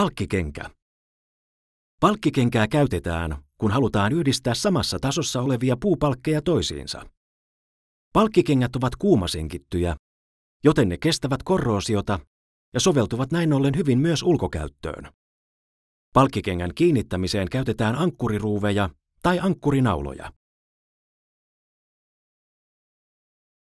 Palkkikenkä. Palkkikenkää käytetään, kun halutaan yhdistää samassa tasossa olevia puupalkkeja toisiinsa. Palkkikengät ovat kuumasenkittyjä, joten ne kestävät korroosiota ja soveltuvat näin ollen hyvin myös ulkokäyttöön. Palkkikengän kiinnittämiseen käytetään ankkuriruuveja tai ankkurinauloja.